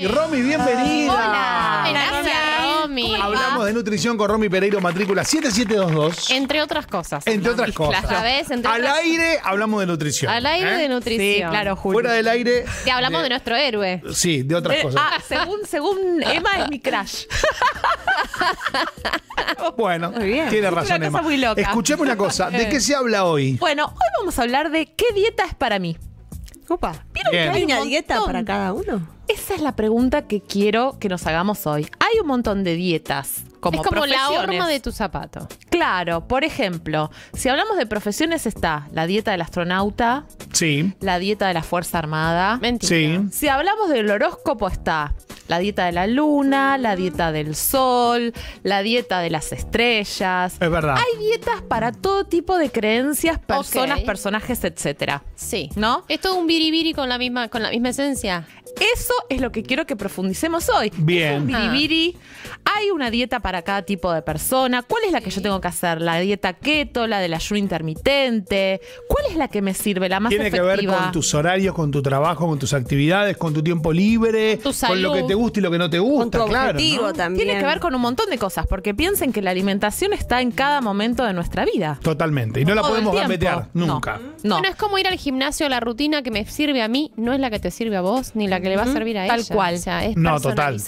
Y Romy, bienvenida. Hola, gracias Romy. Hablamos de nutrición con Romy Pereiro, matrícula 7722. Entre otras cosas. Entre otras cosas. Entre Al aire hablamos de nutrición. Al aire ¿eh? de nutrición. Sí, claro, Julio. Fuera del aire, Te hablamos de nuestro héroe. sí, de otras eh, cosas. ah, según, según Emma es mi crash. bueno, tiene razón cosa Emma. una cosa, ¿de qué se habla hoy? Bueno, hoy vamos a hablar de qué dieta es para mí. Opa. ¿Vieron que hay una dieta para cada uno? Esa es la pregunta que quiero que nos hagamos hoy. Hay un montón de dietas. Como es como la horma de tu zapato. Claro, por ejemplo, si hablamos de profesiones está la dieta del astronauta, sí. la dieta de la Fuerza Armada, Mentira. Sí. Si hablamos del horóscopo está la dieta de la luna, la dieta del sol, la dieta de las estrellas. Es verdad. Hay dietas para todo tipo de creencias, personas, personajes, etc. Sí. ¿No? Es todo un biribiri con la misma, con la misma esencia. Eso es lo que quiero que profundicemos hoy. Bien. Hay una dieta para cada tipo de persona. ¿Cuál es la que yo tengo que hacer? ¿La dieta keto, la del ayuno intermitente? ¿Cuál es la que me sirve, la más Tiene que ver con tus horarios, con tu trabajo, con tus actividades, con tu tiempo libre, con, lo que te gusta y lo que no te gusta, claro. Tiene que ver con un montón de cosas, porque piensen que la alimentación está en cada momento de nuestra vida. Totalmente. Y no la podemos gambetear nunca. No, no. es como ir al gimnasio, la rutina que me sirve a mí no es la que te sirve a vos, ni la que le va a servir a Tal cual. sea, es No, total.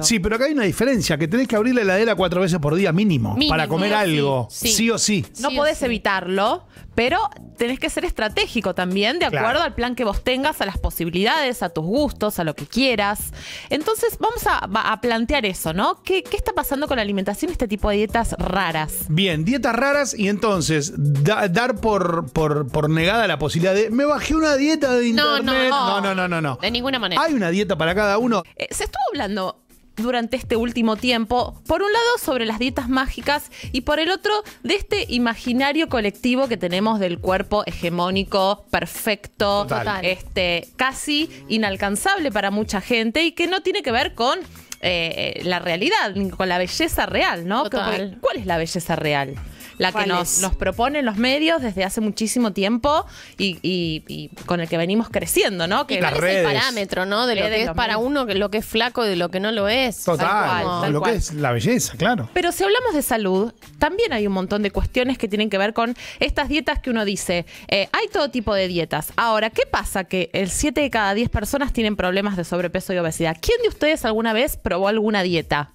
Sí, pero acá hay una diferencia, que tenés que abrir la heladera cuatro veces por día mínimo, para comer algo, sí. o sí. No podés evitarlo, pero tenés que ser estratégico también de acuerdo al plan que vos tengas, a las posibilidades, a tus gustos, a lo que quieras. Entonces vamos a, plantear eso, ¿no? ¿Qué, está pasando con la alimentación este tipo de dietas raras? Bien, dietas raras y entonces dar por, negada la posibilidad de me bajé una dieta de internet. No, no, no, no, no. De ninguna manera. Hay una dieta para cada uno. Eh, se estuvo hablando durante este último tiempo, por un lado sobre las dietas mágicas y por el otro de este imaginario colectivo que tenemos del cuerpo hegemónico, perfecto, este casi inalcanzable para mucha gente y que no tiene que ver con eh, la realidad, con la belleza real, ¿no? ¿Cuál es la belleza real? la que nos, proponen los medios desde hace muchísimo tiempo y, con el que venimos creciendo, ¿no? Que es el parámetro, ¿no? De lo que es para uno, lo que es flaco y de lo que no lo es. Total, lo que es la belleza, claro. Pero si hablamos de salud, también hay un montón de cuestiones que tienen que ver con estas dietas que uno dice, eh, hay todo tipo de dietas. Ahora, ¿qué pasa? Que el 7 de cada 10 personas tienen problemas de sobrepeso y obesidad. ¿Quién de ustedes alguna vez probó alguna dieta?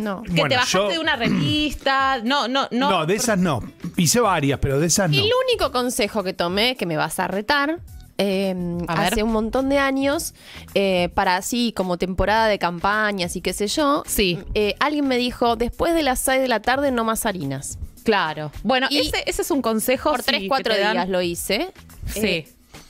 No. Que te bajaste de una revista. No, no, no. No, de esas no. Hice varias, pero de esas no. El único consejo que tomé, que me vas a retar, eh, hace un montón de años, eh, para así como temporada de campañas y qué sé yo, sí. Eh, alguien me dijo, después de las 6 de la tarde no más harinas. Claro. Bueno, ese, ese, es un consejo. Por 3, cuatro 4 días lo hice. Sí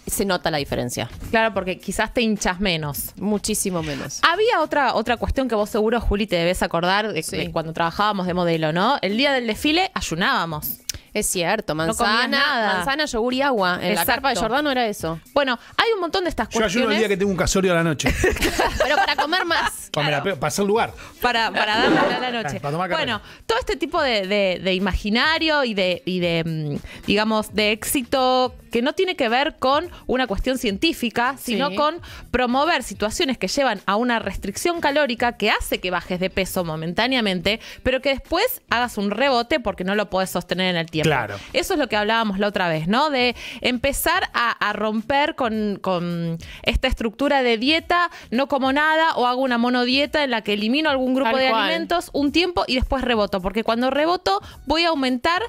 se nota la diferencia. Claro, porque quizás te hinchas menos. Muchísimo menos. Había otra, otra cuestión que vos seguro, Juli, te debes acordar cuando trabajábamos de modelo, ¿no? El día del desfile ayunábamos. Es cierto, manzana, yogur y agua. En la carpa de Jordano era eso. Bueno, hay un montón de estas cosas cuestiones. Yo no el día que tengo un casorio a la noche. Pero para comer más. Para pasar lugar. Para, para la noche. Para bueno, todo este tipo de, imaginario y de, mm, digamos, de éxito que no tiene que ver con una cuestión científica, sino con promover situaciones que llevan a una restricción calórica que hace que bajes de peso momentáneamente, pero que después hagas un rebote porque no lo puedes sostener en el tiempo. Claro. Eso es lo que hablábamos la otra vez, ¿no? De empezar a, romper con, esta estructura de dieta, no como nada, o hago una monodieta en la que elimino algún grupo de alimentos un tiempo y después reboto. Porque cuando reboto, voy a aumentar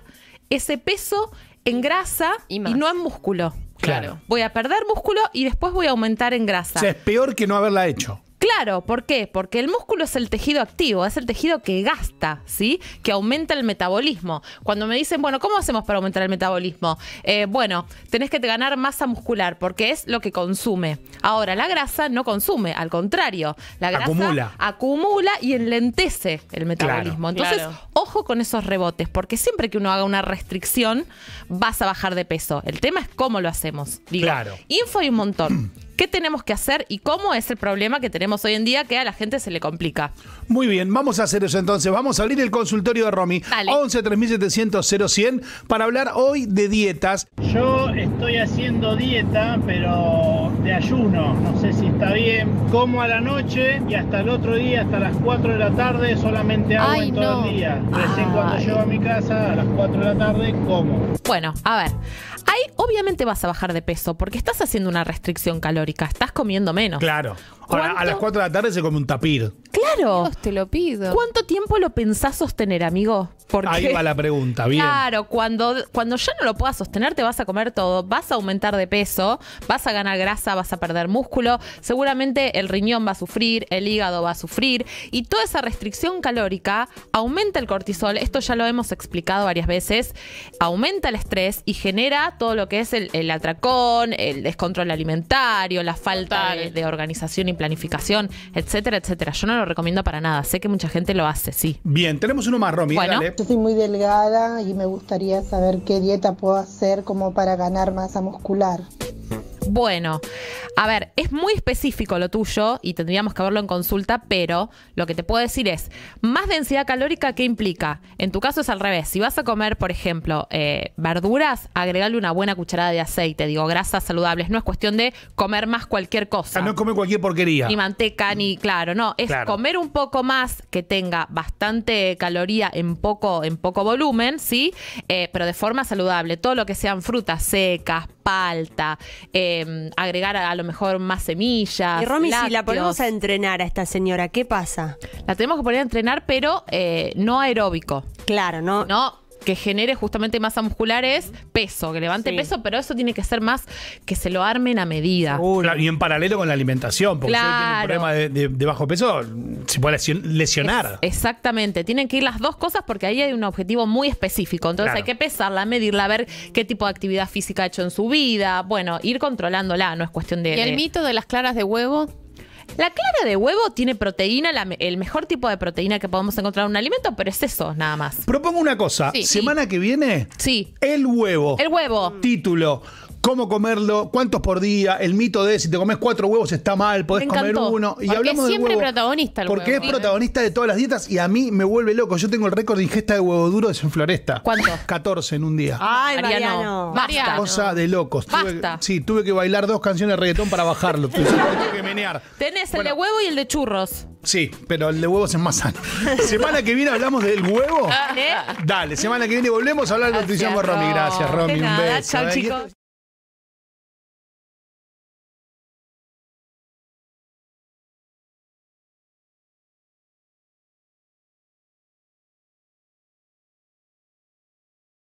ese peso en grasa y, no en músculo. Claro. Voy a perder músculo y después voy a aumentar en grasa. O sea, es peor que no haberla hecho. Claro, ¿por qué? Porque el músculo es el tejido activo, es el tejido que gasta, ¿sí? Que aumenta el metabolismo. Cuando me dicen, bueno, ¿cómo hacemos para aumentar el metabolismo? Eh, bueno, tenés que ganar masa muscular porque es lo que consume. Ahora, la grasa no consume, al contrario, la grasa acumula, y enlentece el metabolismo. Entonces, ojo con esos rebotes, porque siempre que uno haga una restricción, vas a bajar de peso. El tema es cómo lo hacemos. claro. Info hay un montón. ¿Qué tenemos que hacer y cómo es el problema que tenemos hoy en día que a la gente se le complica? Muy bien, vamos a hacer eso entonces. Vamos a abrir el consultorio de Romy. Dale. 11 3700 100 para hablar hoy de dietas. Yo estoy haciendo dieta, pero de ayuno. No sé si está bien. Como a la noche y hasta el otro día, hasta las 4 de la tarde, solamente hago en todo el día. Recién cuando llego a mi casa, a las 4 de la tarde, como. Bueno, a ver obviamente vas a bajar de peso porque estás haciendo una restricción calórica, estás comiendo menos. Claro. a las 4 de la tarde se come un tapir. Claro. te lo pido. ¿Cuánto tiempo lo pensás sostener, amigo? Ahí va la pregunta, bien. Claro, cuando, cuando ya no lo puedas sostener, te vas a comer todo, vas a aumentar de peso, vas a ganar grasa, vas a perder músculo, seguramente el riñón va a sufrir, el hígado va a sufrir, y toda esa restricción calórica aumenta el cortisol, esto ya lo hemos explicado varias veces, aumenta el estrés y genera todo lo que es el, atracón, el descontrol alimentario, la falta de, organización y planificación, etcétera, etcétera. Yo no lo recomiendo para nada, sé que mucha gente lo hace, sí. Bien, tenemos uno más, Romy. Dale. Yo soy muy delgada y me gustaría saber qué dieta puedo hacer como para ganar masa muscular. Bueno, a ver, es muy específico lo tuyo y tendríamos que verlo en consulta, pero lo que te puedo decir es, más densidad calórica, ¿qué implica? En tu caso es al revés. Si vas a comer, por ejemplo, eh, verduras, agregarle una buena cucharada de aceite, digo, grasas saludables. No es cuestión de comer más cualquier cosa. Ah, no comer cualquier porquería. Ni manteca, ni, claro, no. Es comer un poco más que tenga bastante caloría en poco, en poco volumen, ¿sí? Eh, pero de forma saludable. Todo lo que sean frutas secas, palta, em, agregar a, lo mejor más semillas. Y Romy, si la ponemos a entrenar a esta señora, ¿qué pasa? La tenemos que poner a entrenar, pero eh, no aeróbico. Claro, ¿no? No que genere justamente masa muscular es peso, que levante peso, pero eso tiene que ser más que se lo armen a medida. y en paralelo con la alimentación, porque si tiene un problema de, bajo peso, se puede lesionar. exactamente, tienen que ir las dos cosas porque ahí hay un objetivo muy específico. Entonces hay que pesarla, medirla, ver qué tipo de actividad física ha hecho en su vida. Bueno, ir controlándola, no es cuestión de. ¿Y el mito de las claras de huevo? La clara de huevo tiene proteína, el mejor tipo de proteína que podemos encontrar en un alimento, pero es eso, nada más. Propongo una cosa. Semana que viene, sí. el huevo. El huevo. Título cómo comerlo, cuántos por día, el mito de si te comes cuatro huevos está mal, podés comer uno. Y hablamos es siempre protagonista el Porque es protagonista de todas las dietas y a mí me vuelve loco. Yo tengo el récord de ingesta de huevo duro de en Floresta. ¿Cuánto? 14 en un día. Ay, Mariano. Basta. Cosa de locos. Sí, tuve que bailar dos canciones de reggaetón para bajarlo. tuve Tenés el de huevo y el de churros. Sí, pero el de huevos es más sano. semana que viene hablamos del huevo. Ah, ¿eh? Dale, semana que viene volvemos a hablar de nutrición con Romy. Gracias, Romy. Chao, ¿eh? chicos.